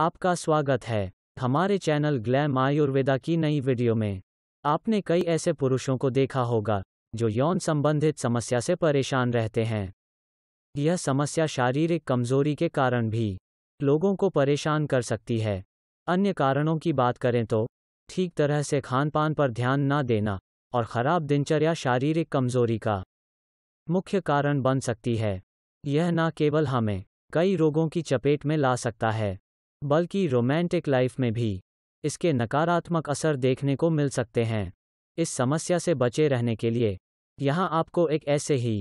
आपका स्वागत है हमारे चैनल ग्लैम आयुर्वेदा की नई वीडियो में आपने कई ऐसे पुरुषों को देखा होगा जो यौन संबंधित समस्या से परेशान रहते हैं यह समस्या शारीरिक कमजोरी के कारण भी लोगों को परेशान कर सकती है अन्य कारणों की बात करें तो ठीक तरह से खान पान पर ध्यान ना देना और खराब दिनचर्या शारीरिक कमजोरी का मुख्य कारण बन सकती है यह न केवल हमें कई रोगों की चपेट में ला सकता है बल्कि रोमांटिक लाइफ में भी इसके नकारात्मक असर देखने को मिल सकते हैं इस समस्या से बचे रहने के लिए यहाँ आपको एक ऐसे ही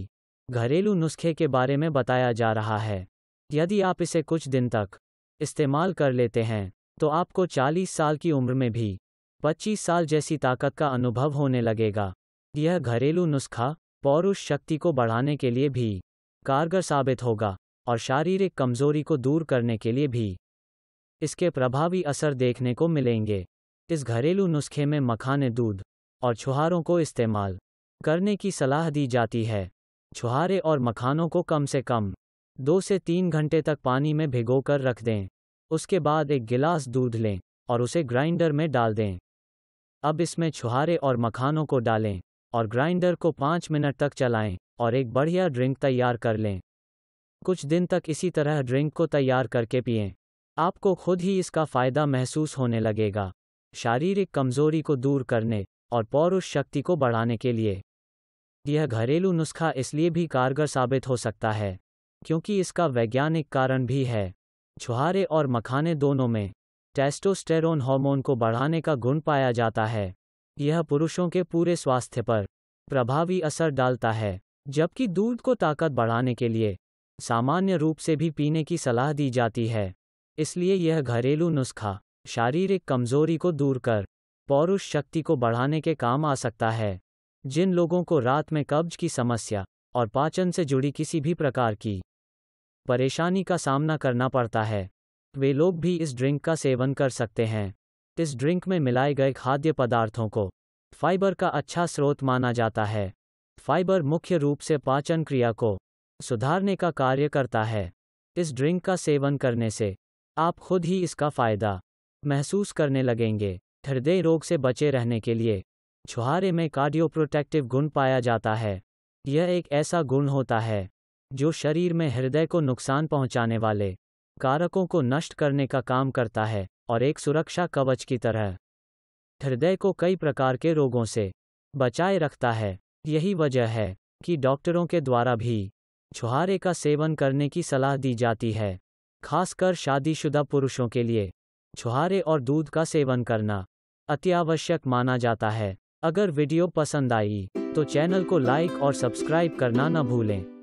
घरेलू नुस्खे के बारे में बताया जा रहा है यदि आप इसे कुछ दिन तक इस्तेमाल कर लेते हैं तो आपको 40 साल की उम्र में भी 25 साल जैसी ताकत का अनुभव होने लगेगा यह घरेलू नुस्खा पौरुष शक्ति को बढ़ाने के लिए भी कारगर साबित होगा और शारीरिक कमजोरी को दूर करने के लिए भी इसके प्रभावी असर देखने को मिलेंगे इस घरेलू नुस्खे में मखाने दूध और छुहारों को इस्तेमाल करने की सलाह दी जाती है छुहारे और मखानों को कम से कम दो से तीन घंटे तक पानी में भिगो कर रख दें उसके बाद एक गिलास दूध लें और उसे ग्राइंडर में डाल दें अब इसमें छुहारे और मखानों को डालें और ग्राइंडर को पाँच मिनट तक चलाएं और एक बढ़िया ड्रिंक तैयार कर लें कुछ दिन तक इसी तरह ड्रिंक को तैयार करके पिएं आपको खुद ही इसका फायदा महसूस होने लगेगा शारीरिक कमजोरी को दूर करने और पौरुष शक्ति को बढ़ाने के लिए यह घरेलू नुस्खा इसलिए भी कारगर साबित हो सकता है क्योंकि इसका वैज्ञानिक कारण भी है छुहारे और मखाने दोनों में टेस्टोस्टेरोन हार्मोन को बढ़ाने का गुण पाया जाता है यह पुरुषों के पूरे स्वास्थ्य पर प्रभावी असर डालता है जबकि दूध को ताकत बढ़ाने के लिए सामान्य रूप से भी पीने की सलाह दी जाती है इसलिए यह घरेलू नुस्खा शारीरिक कमजोरी को दूर कर पौरुष शक्ति को बढ़ाने के काम आ सकता है जिन लोगों को रात में कब्ज की समस्या और पाचन से जुड़ी किसी भी प्रकार की परेशानी का सामना करना पड़ता है वे लोग भी इस ड्रिंक का सेवन कर सकते हैं इस ड्रिंक में मिलाए गए खाद्य पदार्थों को फाइबर का अच्छा स्रोत माना जाता है फाइबर मुख्य रूप से पाचन क्रिया को सुधारने का कार्य करता है इस ड्रिंक का सेवन करने से आप खुद ही इसका फायदा महसूस करने लगेंगे हृदय रोग से बचे रहने के लिए छुहारे में कार्डियोप्रोटेक्टिव गुण पाया जाता है यह एक ऐसा गुण होता है जो शरीर में हृदय को नुकसान पहुंचाने वाले कारकों को नष्ट करने का काम करता है और एक सुरक्षा कवच की तरह हृदय को कई प्रकार के रोगों से बचाए रखता है यही वजह है कि डॉक्टरों के द्वारा भी छुहारे का सेवन करने की सलाह दी जाती है खासकर शादीशुदा पुरुषों के लिए छुहारे और दूध का सेवन करना अत्यावश्यक माना जाता है अगर वीडियो पसंद आई तो चैनल को लाइक और सब्सक्राइब करना न भूलें